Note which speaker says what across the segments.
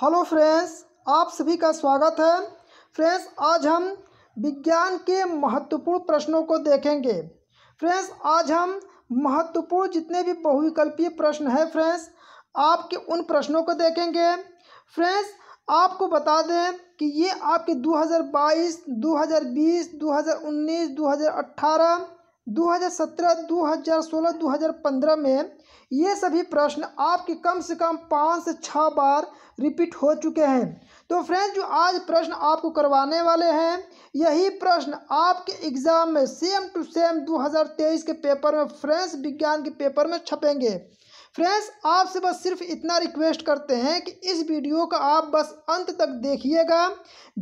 Speaker 1: hello friends आप सभी का स्वागत है फ्रेंड्स आज हम विज्ञान के महत्वपूर्ण प्रश्नों को देखेंगे फ्रेंड्स आज हम महत्वपूर्ण जितने भी बहुविकल्पीय प्रश्न हैं फ्रेंड्स आपके उन प्रश्नों को देखेंगे फ्रेंड्स आपको बता दें कि ये आपके 2022, 2020, 2019, 2018 2017, 2016, 2015 में ये सभी प्रश्न आपके कम से कम पाँच से छः बार रिपीट हो चुके हैं तो फ्रेंड्स जो आज प्रश्न आपको करवाने वाले हैं यही प्रश्न आपके एग्ज़ाम में सेम टू सेम 2023 के पेपर में फ्रेंड्स विज्ञान के पेपर में छपेंगे फ्रेंड्स आपसे बस सिर्फ इतना रिक्वेस्ट करते हैं कि इस वीडियो का आप बस अंत तक देखिएगा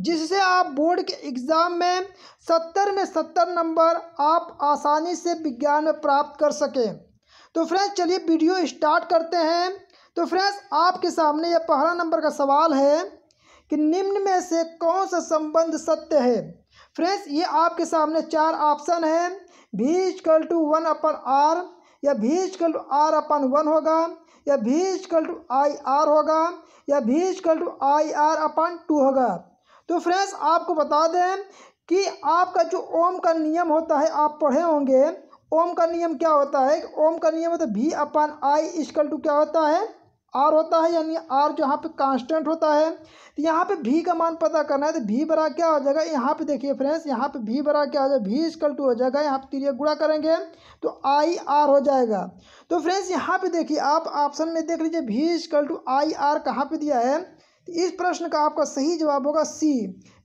Speaker 1: जिससे आप बोर्ड के एग्ज़ाम में सत्तर में सत्तर नंबर आप आसानी से विज्ञान में प्राप्त कर सकें तो फ्रेंड्स चलिए वीडियो स्टार्ट करते हैं तो फ्रेंड्स आपके सामने यह पहला नंबर का सवाल है कि निम्न में से कौन सा संबंध सत्य है फ्रेंड्स ये आपके सामने चार ऑप्शन है भी equal to one upon R या भी equal to R upon one होगा या भी इजकल टू आई आर होगा या भी equal to I R upon two होगा तो फ्रेंड्स आपको बता दें कि आपका जो ओम का नियम होता है आप पढ़े होंगे ओम का नियम क्या होता है ओम का नियम होता है भी अपन आई इजकल टू क्या होता है आर होता है यानी आर जो यहाँ पे कांस्टेंट होता है तो यहाँ पे भी का मान पता करना है तो भी बरा क्या हो जाएगा यहाँ पे देखिए फ्रेंड्स यहाँ पे भी बरा क्या हो जाएगा भी इजकल टू हो जाएगा यहाँ पे तीरिया गुड़ा करेंगे तो आई आर हो जाएगा तो फ्रेंड्स यहाँ पे देखिए आप ऑप्शन में देख लीजिए भी इजकल टू आई आर कहाँ पर दिया है तो इस प्रश्न का आपका सही जवाब होगा सी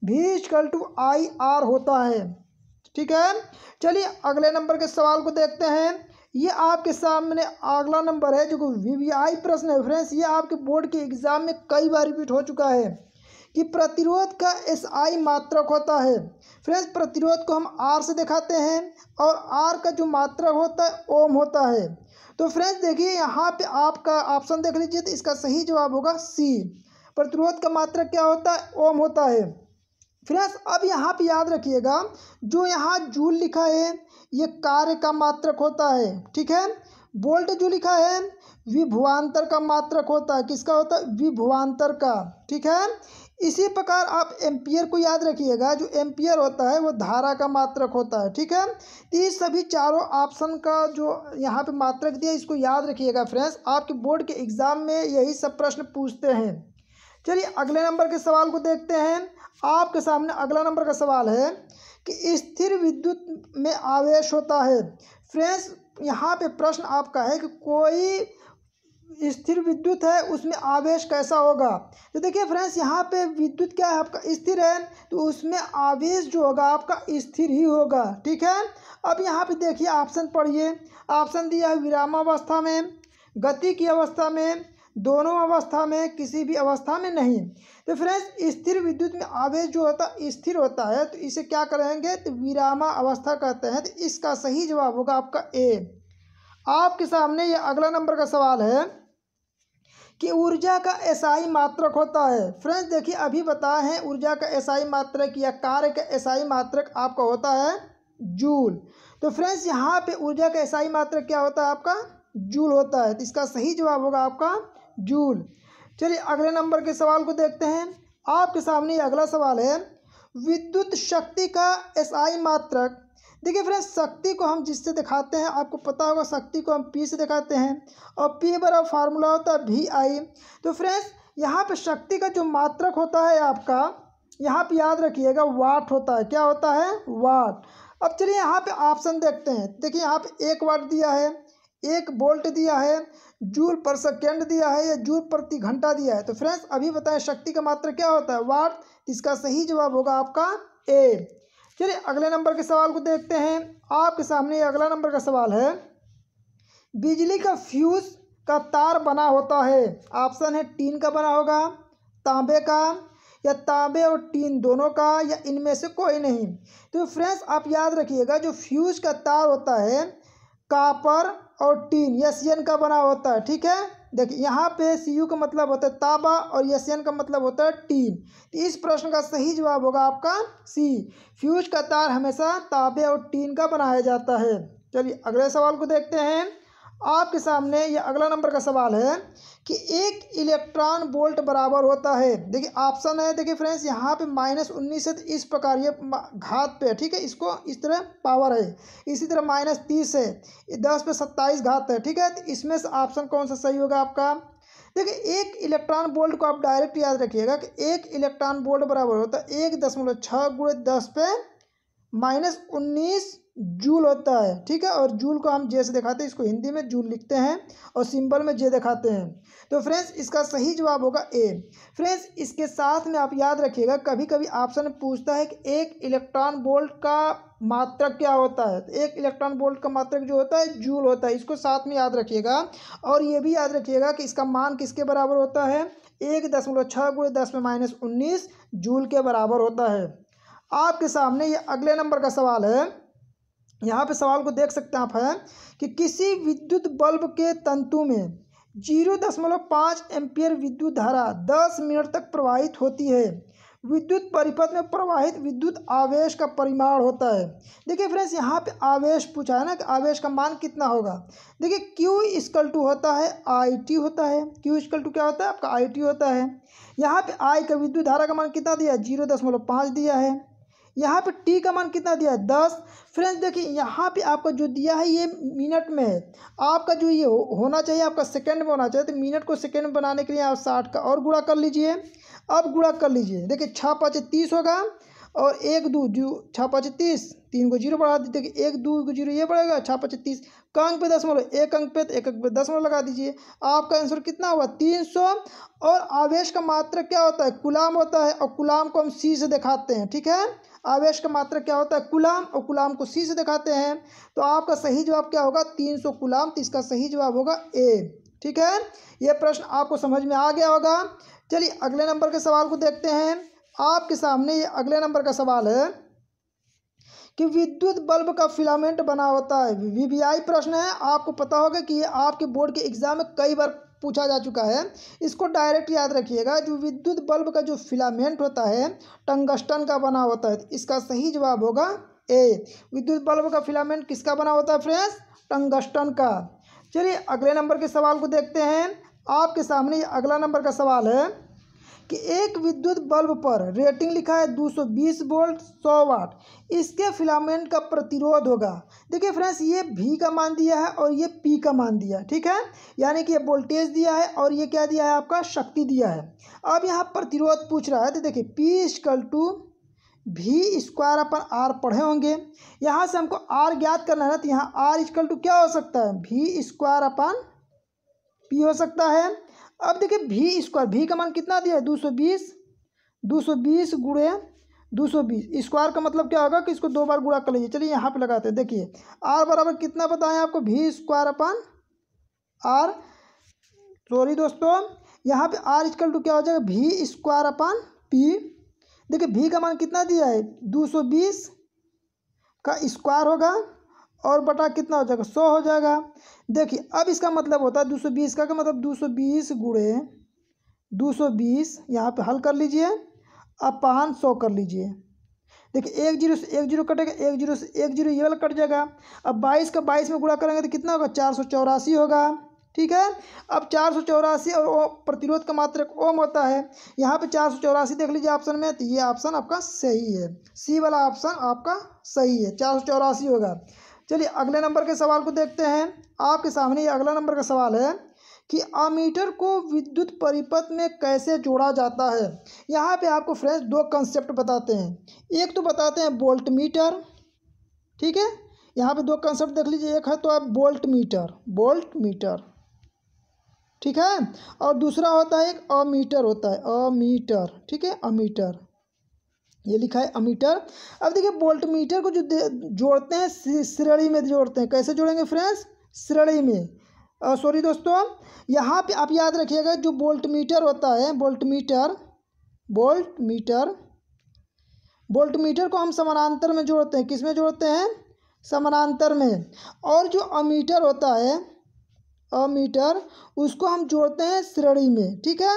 Speaker 1: भी इजकल टू आई आर होता है ठीक है चलिए अगले नंबर के सवाल को देखते हैं ये आपके सामने अगला नंबर है जो कि वी प्रश्न है फ्रेंड्स ये आपके बोर्ड के एग्जाम में कई बार रिपीट हो चुका है कि प्रतिरोध का एस आई मात्रक होता है फ्रेंड्स प्रतिरोध को हम आर से दिखाते हैं और आर का जो मात्रक होता है ओम होता है तो फ्रेंड्स देखिए यहाँ पे आपका ऑप्शन देख लीजिए तो इसका सही जवाब होगा सी प्रतिरोध का मात्रक क्या होता है ओम होता है फ्रेंड्स अब यहाँ पे याद रखिएगा जो यहाँ जूल लिखा है ये कार्य का मात्रक होता है ठीक है बोल्ट जो लिखा है विभुआंतर का मात्रक होता है किसका होता है विभुआंतर का ठीक है इसी प्रकार आप एम्पियर को याद रखिएगा जो एम्पियर होता है वो धारा का मात्रक होता है ठीक है तो ये सभी चारों ऑप्शन का जो यहाँ पे मात्रक दिया इसको याद रखिएगा फ्रेंड्स आपके बोर्ड के एग्ज़ाम में यही सब प्रश्न पूछते हैं चलिए अगले नंबर के सवाल को देखते हैं आपके सामने अगला नंबर का सवाल है कि स्थिर विद्युत में आवेश होता है फ्रेंड्स यहाँ पे प्रश्न आपका है कि कोई स्थिर विद्युत है उसमें आवेश कैसा होगा तो देखिए फ्रेंड्स यहाँ पे विद्युत क्या है आपका स्थिर है तो उसमें आवेश जो होगा आपका स्थिर ही होगा ठीक है अब यहाँ पे देखिए ऑप्शन पढ़िए ऑप्शन दिया है विरामावस्था में गति की अवस्था में दोनों अवस्था में किसी भी अवस्था में नहीं तो फ्रेंड्स स्थिर विद्युत में आवेश जो होता है स्थिर होता है तो इसे क्या करेंगे तो विरामा अवस्था कहते हैं तो इसका सही जवाब होगा आपका ए आपके सामने ये अगला नंबर का सवाल है कि ऊर्जा का एसआई मात्रक होता है फ्रेंड्स देखिए अभी बताए हैं ऊर्जा का एसआई मात्रक या कार्य का एसआई मात्रक आपका होता है जूल तो फ्रेंड्स यहाँ पे ऊर्जा का एसआई मात्रक क्या होता है आपका जूल होता है तो इसका सही जवाब होगा आपका जूल चलिए अगले नंबर के सवाल को देखते हैं आपके सामने अगला सवाल है विद्युत शक्ति का एसआई मात्रक देखिए फ्रेंड्स शक्ति को हम जिससे दिखाते हैं आपको पता होगा शक्ति को हम पी से दिखाते हैं और पी बराबर फार्मूला होता है वी आई तो फ्रेंड्स यहाँ पे शक्ति का जो मात्रक होता है आपका यहाँ पे याद रखिएगा वाट होता है क्या होता है वाट अब चलिए यहाँ पे ऑप्शन देखते हैं देखिए यहाँ पे एक वाट दिया है एक बोल्ट दिया है जूल पर सेकेंड दिया है या जूल प्रति घंटा दिया है तो फ्रेंड्स अभी बताएं शक्ति का मात्रा क्या होता है वाट इसका सही जवाब होगा आपका ए चलिए अगले नंबर के सवाल को देखते हैं आपके सामने अगला नंबर का सवाल है बिजली का फ्यूज़ का तार बना होता है ऑप्शन है टीन का बना होगा तांबे का या तांबे और टीन दोनों का या इनमें से कोई नहीं तो फ्रेंड्स आप याद रखिएगा जो फ्यूज़ का तार होता है कापर और टीन यस एन का बना होता है ठीक है देखिए यहाँ पे सी यू का मतलब होता है ताबा और एन का मतलब होता है टीन तो इस प्रश्न का सही जवाब होगा आपका सी फ्यूज का तार हमेशा ताबे और टीन का बनाया जाता है चलिए अगले सवाल को देखते हैं आपके सामने यह अगला नंबर का सवाल है कि एक इलेक्ट्रॉन वोल्ट बराबर होता है देखिए ऑप्शन है देखिए फ्रेंड्स यहाँ पे माइनस उन्नीस है तो इस प्रकार ये घात पे है ठीक है इसको इस तरह पावर है इसी तरह माइनस तीस है दस पे सत्ताईस घात है ठीक है तो इसमें से ऑप्शन कौन सा सही होगा आपका देखिए एक इलेक्ट्रॉन वोल्ट को आप डायरेक्ट याद रखिएगा कि एक इलेक्ट्रॉन वोल्ट बराबर होता है एक दशमलव छः गुड़े दस पे माइनस उन्नीस जूल होता है ठीक है और जूल को हम जे से दिखाते हैं इसको हिंदी में जूल लिखते हैं और सिंबल में जे दिखाते हैं तो फ्रेंड्स इसका सही जवाब होगा ए फ्रेंड्स इसके साथ में आप याद रखिएगा कभी कभी ऑप्शन पूछता है कि एक इलेक्ट्रॉन बोल्ट का मात्रक क्या होता है तो एक इलेक्ट्रॉन बोल्ट का मात्रक जो होता है जूल होता है इसको साथ में याद रखिएगा और ये भी याद रखिएगा कि इसका मान किसके बराबर होता है एक दशमलव छः गुड़े दस में माइनस उन्नीस जूल के बराबर होता है आपके सामने ये अगले नंबर का सवाल है यहाँ पे सवाल को देख सकते हैं आप हैं कि किसी विद्युत बल्ब के तंतु में जीरो दशमलव पाँच एम्पियर विद्युत धारा दस मिनट तक प्रवाहित होती है विद्युत परिपथ में प्रवाहित विद्युत आवेश का परिमाण होता है देखिए फ्रेंड्स यहाँ पे आवेश पूछा है ना कि आवेश का मान कितना होगा देखिए क्यू इसकल टू होता है आई टी होता है क्यू इसकल टू क्या होता है आपका आई टी होता है यहाँ पे आई का विद्युत धारा का मान कितना दिया जीरो दशमलव पाँच दिया है यहाँ पे टी का मान कितना दिया है दस फ्रेंड्स देखिए यहाँ पे आपका जो दिया है ये मिनट में है आपका जो ये हो, होना चाहिए आपका सेकंड में होना चाहिए तो मिनट को सेकंड में बनाने के लिए आप साठ का और गुड़ा कर लीजिए अब गुड़ा कर लीजिए देखिए छः पाँच तीस होगा और एक दो जो छः पाँच तीस तीन को जीरो बढ़ा दीजिए देखिए एक दो को जीरो ये बढ़ेगा छः पाँच तीस कंक पे दशमलव एक अंक पे तो एक अंक पे दशमलव लगा दीजिए आपका आंसर कितना हुआ तीन सौ और आवेश का मात्र क्या होता है गुलाम होता है और गुलाम को हम सी से दिखाते हैं ठीक है आवेश का मात्र क्या होता है कुलाम और कुलाम को सी से दिखाते हैं तो आपका सही जवाब क्या होगा तीन सौ कुलाम तो इसका सही जवाब होगा ए ठीक है यह प्रश्न आपको समझ में आ गया होगा चलिए अगले नंबर के सवाल को देखते हैं आपके सामने ये अगले नंबर का सवाल है कि विद्युत बल्ब का फिलामेंट बना होता है वीवीआई प्रश्न है आपको पता होगा कि ये आपके बोर्ड के एग्जाम में कई बार पूछा जा चुका है इसको डायरेक्ट याद रखिएगा जो विद्युत बल्ब का जो फिलामेंट होता है टंगस्टन का बना होता है इसका सही जवाब होगा ए विद्युत बल्ब का फिलामेंट किसका बना होता है फ्रेंड्स टंगस्टन का चलिए अगले नंबर के सवाल को देखते हैं आपके सामने अगला नंबर का सवाल है कि एक विद्युत बल्ब पर रेटिंग लिखा है 220 वोल्ट 100 वाट इसके फिलामेंट का प्रतिरोध होगा देखिए फ्रेंड्स ये भी का मान दिया है और ये पी का मान दिया है ठीक है यानी कि ये वोल्टेज दिया है और ये क्या दिया है आपका शक्ति दिया है अब यहाँ प्रतिरोध पूछ रहा है तो देखिए P equal to V square upon R पढ़े होंगे यहाँ से हमको आर ज्ञात करना है तो यहाँ आर स्कल टू क्या हो सकता है भी स्क्वायर अपन पी हो सकता है अब देखिए भी स्क्वायर भी का मान कितना दिया है दो सौ बीस दो सौ बीस गुड़े दो सौ बीस स्क्वायर का मतलब क्या होगा कि इसको दो बार गुड़ा कर लीजिए चलिए यहाँ पे लगाते हैं देखिए आर बराबर कितना बताएं आपको भी स्क्वायर अपन आर सॉरी दोस्तों यहाँ पे आर इजकल टू क्या हो जाएगा भी स्क्वायर अपन पी देखिए भी का मान कितना दिया है दो सौ बीस का स्क्वायर होगा और बटा कितना हो जाएगा सौ हो जाएगा देखिए अब इसका मतलब होता है दो सौ बीस का क्या मतलब दो सौ बीस गुड़े दो सौ बीस यहाँ पर हल कर लीजिए अब पाँच सौ कर लीजिए देखिए एक जीरो से एक जीरो कटेगा एक जीरो से एक जीरो ये वाला कट जाएगा अब बाईस का बाईस में गुड़ा करेंगे तो कितना होगा चार सौ चौरासी होगा ठीक है अब चार सौ चौरासी और ओ प्रतिरोध का मात्र ओम होता है यहाँ पे चार सौ चौरासी देख लीजिए ऑप्शन में तो ये ऑप्शन आपका सही है सी वाला ऑप्शन आपका सही है चार सौ चौरासी होगा चलिए अगले नंबर के सवाल को देखते हैं आपके सामने ये अगला नंबर का सवाल है कि आमीटर को विद्युत परिपथ में कैसे जोड़ा जाता है यहाँ पे आपको फ्रेंड्स दो कंसेप्ट बताते हैं एक तो बताते हैं बोल्ट मीटर ठीक है यहाँ पे दो कंसेप्ट देख लीजिए एक है तो आप बोल्ट मीटर बोल्ट मीटर ठीक है और दूसरा होता है एक अमीटर होता है अमीटर ठीक है अमीटर ये लिखा है अमीटर अब देखिए बोल्ट मीटर को जो जोड़ते हैं श्रेणी में जोड़ते हैं कैसे जोड़ेंगे फ्रेंड्स श्रेणी में सॉरी दोस्तों यहाँ पे आप याद रखिएगा जो बोल्ट मीटर होता है voltmeter voltmeter voltmeter को हम समानांतर में जोड़ते हैं किस में जोड़ते हैं समानांतर में और जो अमीटर होता है अमीटर उसको हम जोड़ते हैं श्रेणी में ठीक है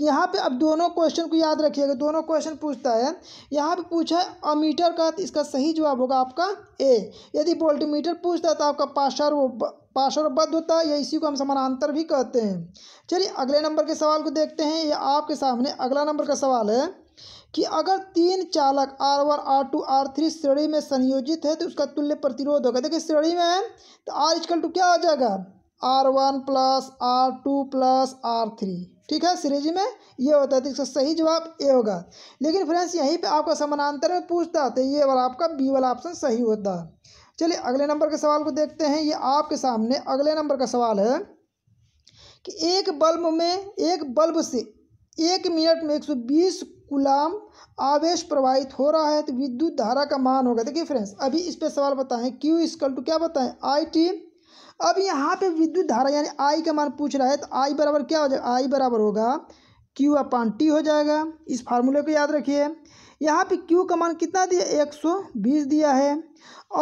Speaker 1: यहाँ पे अब दोनों क्वेश्चन को याद रखिएगा दोनों क्वेश्चन पूछता है यहाँ पे पूछा है अमीटर का तो इसका सही जवाब होगा आपका ए यदि वोल्टमीटर पूछता है तो आपका पाशर पार्श्वबद्ध होता है या इसी को हम समानांतर भी कहते हैं चलिए अगले नंबर के सवाल को देखते हैं ये आपके सामने अगला नंबर का सवाल है कि अगर तीन चालक R one R two R three श्रेणी में संयोजित है तो उसका तुल्य प्रतिरोध होगा देखिए श्रेणी में है तो आर इजकल टू क्या हो जाएगा R one plus R two plus R three ठीक है सीरीज में ये होता है तो इसका सही जवाब ए होगा लेकिन फ्रेंड्स यहीं पे आपका समानांतर में पूछता तो ये वाला आपका बी वाला ऑप्शन सही होता चलिए अगले नंबर के सवाल को देखते हैं ये आपके सामने अगले नंबर का सवाल है कि एक बल्ब में एक बल्ब से एक मिनट में बीस गुलाम आवेश प्रवाहित हो रहा है तो विद्युत धारा का मान होगा देखिए फ्रेंड्स अभी इस पर सवाल बताएं क्यू इसकल टू क्या बताएं आई टी अब यहाँ पे विद्युत धारा यानी आई का मान पूछ रहा है तो आई बराबर क्या हो जाएगा आई बराबर होगा क्यू अपान टी हो जाएगा इस फार्मूले को याद रखिए यहाँ पे क्यू का मान कितना दिया एक सौ बीस दिया है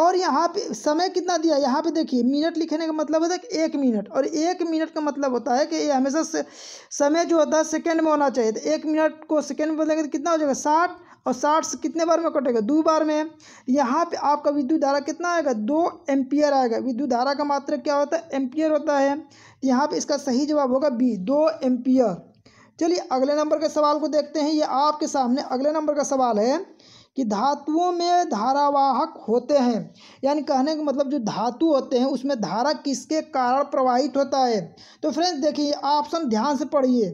Speaker 1: और यहाँ पे समय कितना दिया यहाँ पे देखिए मिनट लिखने का मतलब होता है एक मिनट और एक मिनट का मतलब होता है कि ये हमेशा समय जो होता है सेकेंड में होना चाहिए तो एक मिनट को सेकेंड में बदलेंगे तो कितना हो जाएगा साठ और साठ से कितने बार में कटेगा दो बार में यहाँ पे आपका विद्युत धारा कितना आएगा दो एम्पियर आएगा विद्युत धारा का मात्रक क्या होता है एम्पियर होता है यहाँ पे इसका सही जवाब होगा बी दो एम्पियर चलिए अगले नंबर के सवाल को देखते हैं ये आपके सामने अगले नंबर का सवाल है कि धातुओं में धारावाहक होते हैं यानी कहने का मतलब जो धातु होते हैं उसमें धारा किसके कारण प्रवाहित होता है तो फ्रेंड्स देखिए ऑप्शन ध्यान से पढ़िए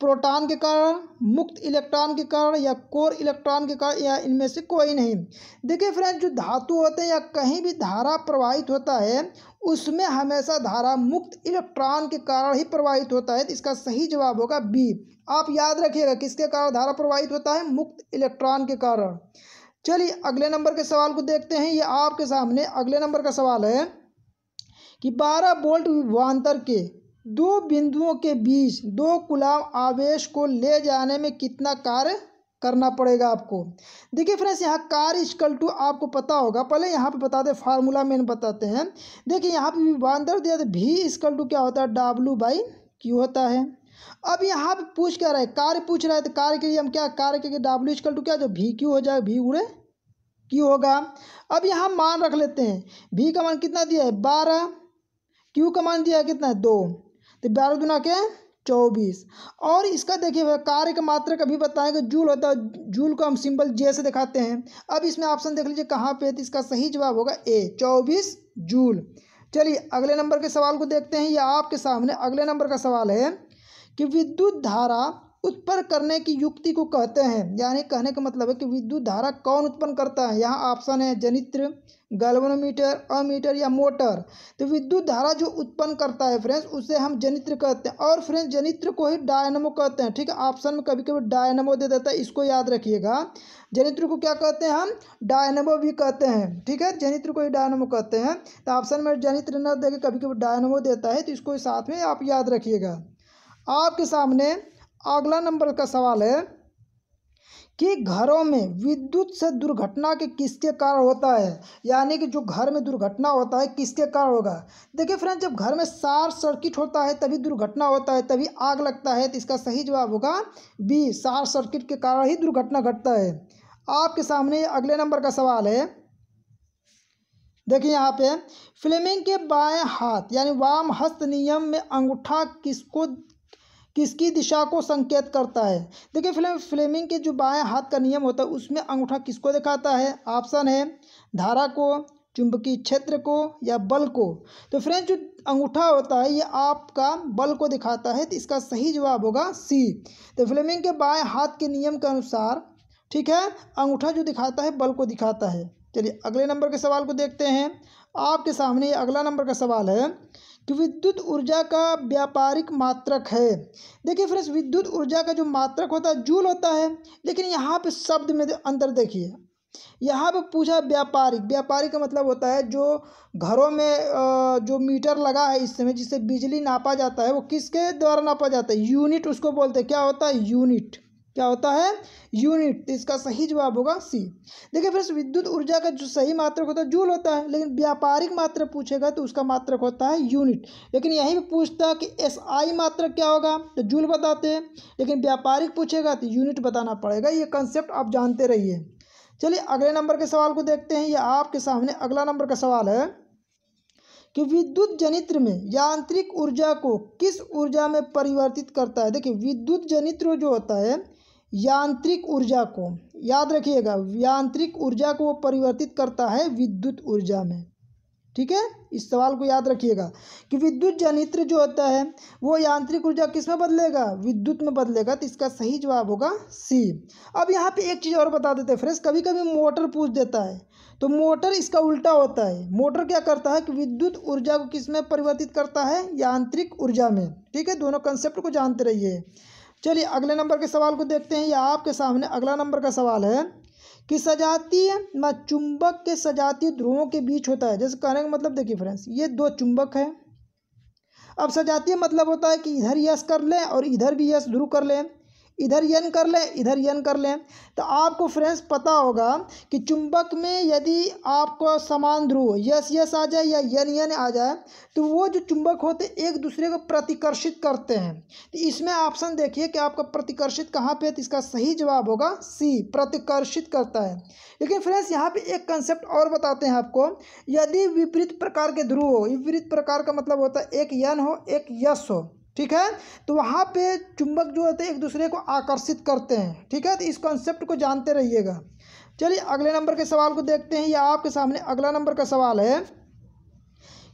Speaker 1: प्रोटॉन के कारण मुक्त इलेक्ट्रॉन के कारण या कोर इलेक्ट्रॉन के कारण या इनमें से कोई नहीं देखिए फ्रेंड्स जो धातु होते हैं या कहीं भी धारा प्रवाहित होता है उसमें हमेशा धारा मुक्त इलेक्ट्रॉन के कारण ही प्रवाहित होता है तो इसका सही जवाब होगा बी आप याद रखिएगा किसके कारण धारा प्रवाहित होता है मुक्त इलेक्ट्रॉन के कारण चलिए अगले नंबर के सवाल को देखते हैं ये आपके सामने अगले नंबर का सवाल है कि बारह बोल्ट विभवान्तर के दो बिंदुओं के बीच दो गुलाम आवेश को ले जाने में कितना कार्य करना पड़ेगा आपको देखिए फ्रेंड्स यहाँ कार इजकल टू आपको पता होगा पहले यहाँ पे बता दें फार्मूला मेन बताते हैं देखिए यहाँ पे भी बांधर दिया तो भी इजकल टू क्या होता है डब्लू बाई क्यू होता है अब यहाँ पे पूछ क्या रहा है कार्य पूछ रहा है तो कार के लिए हम क्या कार्य के डब्ल्यू इजकल टू क्या जो भी क्यू हो जाएगा भी उड़े क्यू होगा अब यहाँ मान रख लेते हैं भी का मान कितना दिया है बारह क्यू का मान दिया है कितना है दो तो बारह दुना के चौबीस और इसका देखिए कार्य का मात्रा कभी बताएं कि तो जूल होता है जूल को हम सिंपल जे से दिखाते हैं अब इसमें ऑप्शन देख लीजिए कहाँ पे तो इसका सही जवाब होगा ए चौबीस जूल चलिए अगले नंबर के सवाल को देखते हैं या आपके सामने अगले नंबर का सवाल है कि विद्युत धारा उत्पन्न करने की युक्ति को कहते हैं यानी कहने का मतलब है कि विद्युत धारा कौन उत्पन्न करता है यहाँ ऑप्शन है जनित्र गलवनोमीटर अमीटर या मोटर तो विद्युत धारा जो उत्पन्न करता है फ्रेंड्स उसे हम जनित्र कहते हैं और फ्रेंड्स जनित्र को ही डायनमो कहते हैं ठीक है ऑप्शन में कभी कभी डायनमो दे देता है इसको याद रखिएगा जनित्र को क्या कहते हैं हम डायनमो भी कहते हैं ठीक है जनित्र को ही डायनमो कहते हैं तो ऑप्शन में जनित्र न देकर कभी कभी डायनमो देता है तो इसको साथ में आप याद रखिएगा आपके सामने अगला नंबर का सवाल है कि घरों में विद्युत से दुर्घटना के किसके कारण होता है यानी कि जो घर में दुर्घटना होता है किसके कारण होगा देखिए फ्रेंड्स जब घर में शार्ट सर्किट होता है तभी दुर्घटना होता है तभी आग लगता है तो इसका सही जवाब होगा बी शार्ट सर्किट के कारण ही दुर्घटना घटता है आपके सामने अगले नंबर का सवाल है देखिए यहाँ पे फ्लेमिंग के बाएं हाथ यानी वाम हस्त नियम में अंगूठा किसको किसकी दिशा को संकेत करता है देखिए फ्लेम फ्लेमिंग के जो बाएं हाथ का नियम होता है उसमें अंगूठा किसको दिखाता है ऑप्शन है धारा को चुंबकीय क्षेत्र को या बल को तो फ्रेंड्स जो अंगूठा होता है ये आपका बल को दिखाता है तो इसका सही जवाब होगा सी तो फ्लेमिंग के बाएं हाथ के नियम के अनुसार ठीक है अंगूठा जो दिखाता है बल को दिखाता है चलिए अगले नंबर के सवाल को देखते हैं आपके सामने अगला नंबर का सवाल है विद्युत ऊर्जा का व्यापारिक मात्रक है देखिए फ्रेंड्स विद्युत ऊर्जा का जो मात्रक होता है जूल होता है लेकिन यहाँ पे शब्द में अंतर देखिए यहाँ पे पूछा व्यापारिक व्यापारिक का मतलब होता है जो घरों में जो मीटर लगा है इस समय जिससे बिजली नापा जाता है वो किसके द्वारा नापा जाता है यूनिट उसको बोलते हैं क्या होता है यूनिट क्या होता है यूनिट तो इसका सही जवाब होगा सी देखिए फिर विद्युत ऊर्जा का जो सही मात्रक होता है जूल होता है लेकिन व्यापारिक मात्रक पूछेगा तो उसका मात्रक होता है यूनिट लेकिन यही भी पूछता है कि एस आई मात्रक क्या होगा तो जूल बताते हैं लेकिन व्यापारिक पूछेगा तो यूनिट बताना पड़ेगा ये कंसेप्ट आप जानते रहिए चलिए अगले नंबर के सवाल को देखते हैं ये आपके सामने अगला नंबर का सवाल है कि विद्युत जनित्र में यांत्रिक ऊर्जा को किस ऊर्जा में परिवर्तित करता है देखिए विद्युत जनित्र जो होता है यांत्रिक ऊर्जा को याद रखिएगा यांत्रिक ऊर्जा को वो परिवर्तित करता है विद्युत ऊर्जा में ठीक है इस सवाल को याद रखिएगा कि विद्युत जनित्र जो होता है वो यांत्रिक ऊर्जा किस में बदलेगा विद्युत में बदलेगा तो इसका सही जवाब होगा सी अब यहाँ पे एक चीज़ और बता देते हैं फ्रेंड्स कभी कभी मोटर पूछ देता है तो मोटर इसका उल्टा होता है मोटर क्या करता है कि विद्युत ऊर्जा को किस में परिवर्तित करता है यांत्रिक ऊर्जा में ठीक है दोनों कंसेप्ट को जानते रहिए चलिए अगले नंबर के सवाल को देखते हैं या आपके सामने अगला नंबर का सवाल है कि सजातीय न चुंबक के सजातीय ध्रुवों के बीच होता है जैसे कहने का मतलब देखिए फ्रेंड्स ये दो चुंबक है अब सजातीय मतलब होता है कि इधर यश कर लें और इधर भी यश ध्रुव कर लें इधर यन कर लें इधर यन कर लें तो आपको फ्रेंड्स पता होगा कि चुंबक में यदि आपको समान ध्रुव यस यस आ जाए या यन यन आ जाए तो वो जो चुंबक होते एक दूसरे को प्रतिकर्षित करते हैं तो इसमें ऑप्शन देखिए कि आपका प्रतिकर्षित कहाँ पे है तो इसका सही जवाब होगा सी प्रतिकर्षित करता है लेकिन फ्रेंड्स यहाँ पर एक कंसेप्ट और बताते हैं आपको यदि विपरीत प्रकार के ध्रुव हो विपरीत प्रकार का मतलब होता है एक यन हो एक यस हो ठीक है तो वहाँ पे चुंबक जो होते हैं एक दूसरे को आकर्षित करते हैं ठीक है तो इस कॉन्सेप्ट को जानते रहिएगा चलिए अगले नंबर के सवाल को देखते हैं या आपके सामने अगला नंबर का सवाल है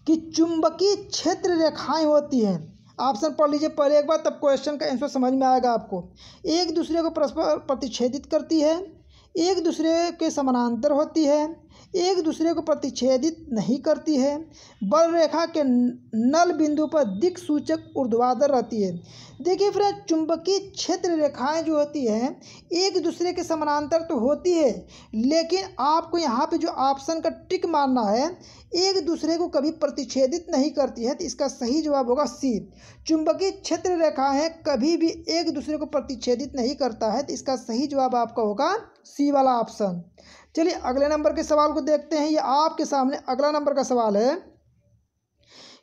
Speaker 1: कि चुंबकीय क्षेत्र रेखाएं होती हैं ऑप्शन पढ़ लीजिए पहले एक बार तब क्वेश्चन का आंसर समझ में आएगा आपको एक दूसरे को परस्पर प्रतिच्छेदित करती है एक दूसरे के समानांतर होती है एक दूसरे को प्रतिच्छेदित नहीं करती है बल रेखा के नल बिंदु पर सूचक ऊर्ध्वाधर रहती है देखिए फ्रेंड चुंबकीय क्षेत्र रेखाएं जो होती हैं एक दूसरे के समानांतर तो होती है लेकिन आपको यहाँ पे जो ऑप्शन का टिक मारना है एक दूसरे को कभी प्रतिच्छेदित नहीं करती है तो इसका सही जवाब होगा सी चुंबकीय क्षेत्र रेखाएं कभी भी एक दूसरे को प्रतिच्छेदित नहीं करता है तो इसका सही जवाब आपका होगा सी वाला ऑप्शन चलिए अगले नंबर के सवाल को देखते हैं ये आपके सामने अगला नंबर का सवाल है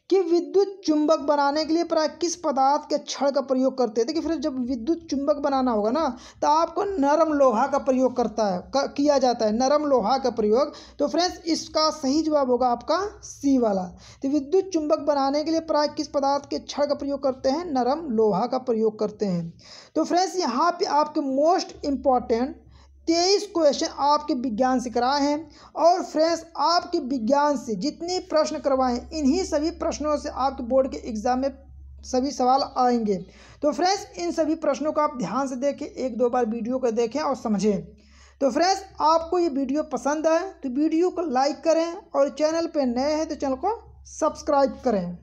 Speaker 1: कि विद्युत चुंबक बनाने के लिए प्राय किस पदार्थ के क्षण का प्रयोग करते हैं देखिए फिर जब विद्युत चुंबक बनाना होगा ना तो आपको नरम लोहा का प्रयोग करता है कर, किया जाता है नरम लोहा का प्रयोग तो फ्रेंड्स इसका सही जवाब होगा आपका सी वाला तो विद्युत चुंबक बनाने के लिए प्राय किस पदार्थ के क्षण का प्रयोग करते हैं नरम लोहा का प्रयोग करते हैं तो फ्रेंड्स यहाँ पर आपके मोस्ट इम्पॉर्टेंट तेईस क्वेश्चन आपके विज्ञान से कराए हैं और फ्रेंड्स आपके विज्ञान से जितने प्रश्न करवाए हैं इन्हीं सभी प्रश्नों से आपके बोर्ड के एग्ज़ाम में सभी सवाल आएंगे तो फ्रेंड्स इन सभी प्रश्नों को आप ध्यान से देखें एक दो बार वीडियो को देखें और समझें तो फ्रेंड्स आपको ये वीडियो पसंद आए तो वीडियो को लाइक करें और चैनल पर नए हैं तो चैनल को सब्सक्राइब करें